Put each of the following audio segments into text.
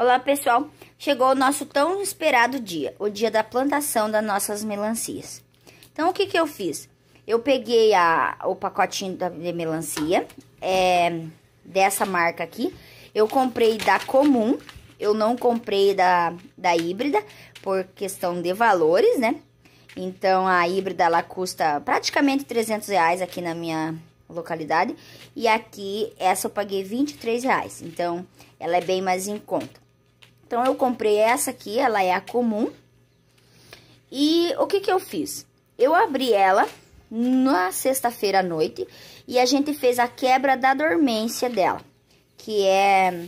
Olá pessoal, chegou o nosso tão esperado dia, o dia da plantação das nossas melancias. Então o que que eu fiz? Eu peguei a, o pacotinho da, de melancia, é, dessa marca aqui, eu comprei da comum, eu não comprei da, da híbrida, por questão de valores, né? Então a híbrida ela custa praticamente 300 reais aqui na minha localidade, e aqui essa eu paguei 23 reais, então ela é bem mais em conta. Então, eu comprei essa aqui, ela é a comum. E o que que eu fiz? Eu abri ela na sexta-feira à noite e a gente fez a quebra da dormência dela, que é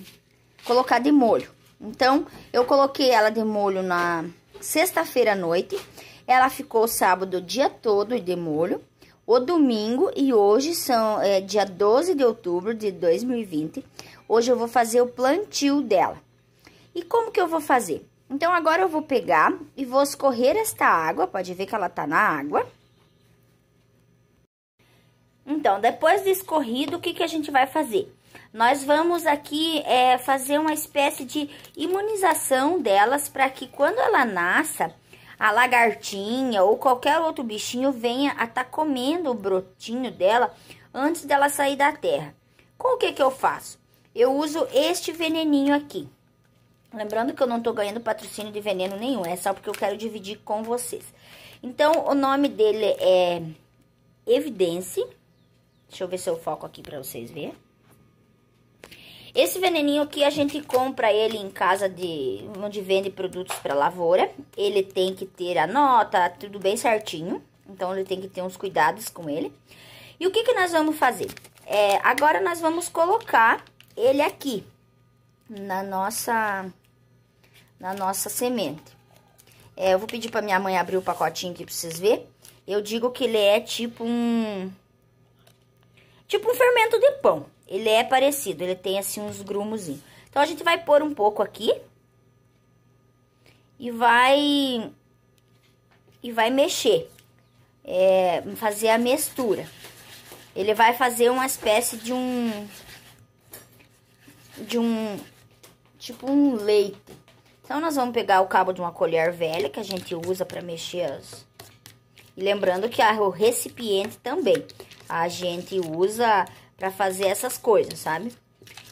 colocar de molho. Então, eu coloquei ela de molho na sexta-feira à noite, ela ficou sábado o dia todo de molho, o domingo e hoje são é, dia 12 de outubro de 2020. Hoje eu vou fazer o plantio dela. E como que eu vou fazer? Então, agora eu vou pegar e vou escorrer esta água, pode ver que ela tá na água. Então, depois de escorrido, o que, que a gente vai fazer? Nós vamos aqui é, fazer uma espécie de imunização delas para que quando ela nasça, a lagartinha ou qualquer outro bichinho venha a estar tá comendo o brotinho dela antes dela sair da terra. Com o que, que eu faço? Eu uso este veneninho aqui. Lembrando que eu não tô ganhando patrocínio de veneno nenhum, é só porque eu quero dividir com vocês. Então, o nome dele é Evidence. Deixa eu ver se eu foco aqui pra vocês verem. Esse veneninho aqui a gente compra ele em casa de onde vende produtos para lavoura. Ele tem que ter a nota, tudo bem certinho. Então ele tem que ter uns cuidados com ele. E o que que nós vamos fazer? É, agora nós vamos colocar ele aqui na nossa na nossa semente. É, eu vou pedir pra minha mãe abrir o pacotinho aqui pra vocês verem. Eu digo que ele é tipo um... Tipo um fermento de pão. Ele é parecido, ele tem assim uns grumozinhos. Então, a gente vai pôr um pouco aqui. E vai... E vai mexer. É, fazer a mistura. Ele vai fazer uma espécie de um... De um... Tipo um leite. Então, nós vamos pegar o cabo de uma colher velha, que a gente usa para mexer as... lembrando que o recipiente também a gente usa para fazer essas coisas, sabe?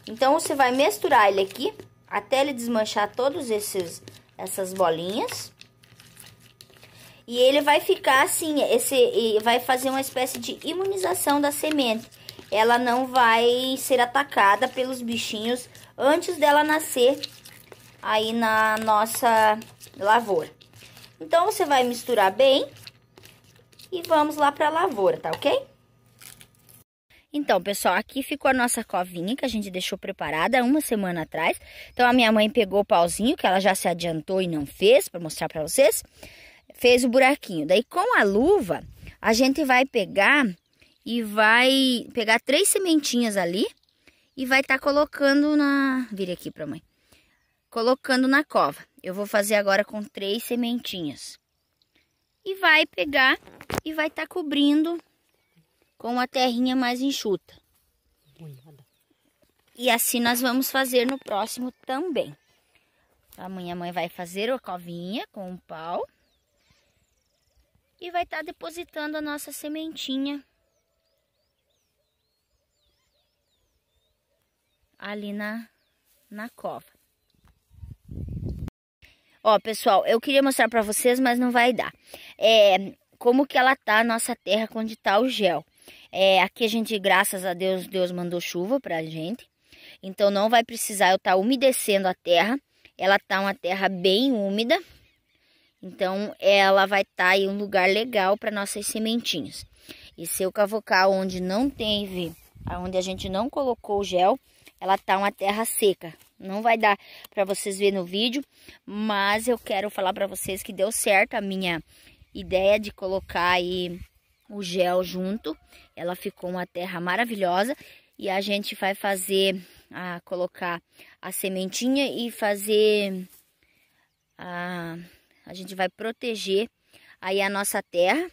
Então, você vai misturar ele aqui até ele desmanchar todos esses essas bolinhas. E ele vai ficar assim, esse vai fazer uma espécie de imunização da semente. Ela não vai ser atacada pelos bichinhos antes dela nascer aí na nossa lavoura. Então, você vai misturar bem e vamos lá para a lavoura, tá ok? Então, pessoal, aqui ficou a nossa covinha que a gente deixou preparada uma semana atrás. Então, a minha mãe pegou o pauzinho que ela já se adiantou e não fez, para mostrar para vocês. Fez o buraquinho. Daí, com a luva, a gente vai pegar e vai pegar três sementinhas ali e vai estar tá colocando na... Vira aqui para mãe colocando na cova. Eu vou fazer agora com três sementinhas. E vai pegar e vai estar tá cobrindo com uma terrinha mais enxuta. E assim nós vamos fazer no próximo também. A minha mãe vai fazer a covinha com um pau. E vai estar tá depositando a nossa sementinha. Ali na, na cova. Ó, pessoal, eu queria mostrar pra vocês, mas não vai dar. É, como que ela tá, a nossa terra, quando tá o gel. É, aqui a gente, graças a Deus, Deus mandou chuva pra gente. Então não vai precisar eu estar tá umedecendo a terra. Ela tá uma terra bem úmida. Então ela vai estar tá em um lugar legal para nossas sementinhas. E se eu cavocar onde não teve, onde a gente não colocou o gel, ela tá uma terra seca. Não vai dar para vocês ver no vídeo, mas eu quero falar para vocês que deu certo a minha ideia de colocar aí o gel junto. Ela ficou uma terra maravilhosa e a gente vai fazer a colocar a sementinha e fazer a a gente vai proteger aí a nossa terra.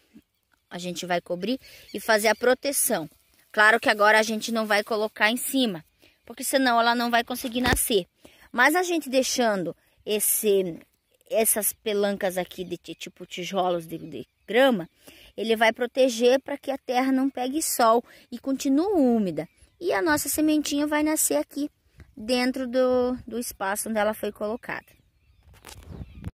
A gente vai cobrir e fazer a proteção. Claro que agora a gente não vai colocar em cima, porque senão ela não vai conseguir nascer. Mas a gente deixando esse, essas pelancas aqui de tipo tijolos de, de grama, ele vai proteger para que a terra não pegue sol e continue úmida. E a nossa sementinha vai nascer aqui dentro do, do espaço onde ela foi colocada.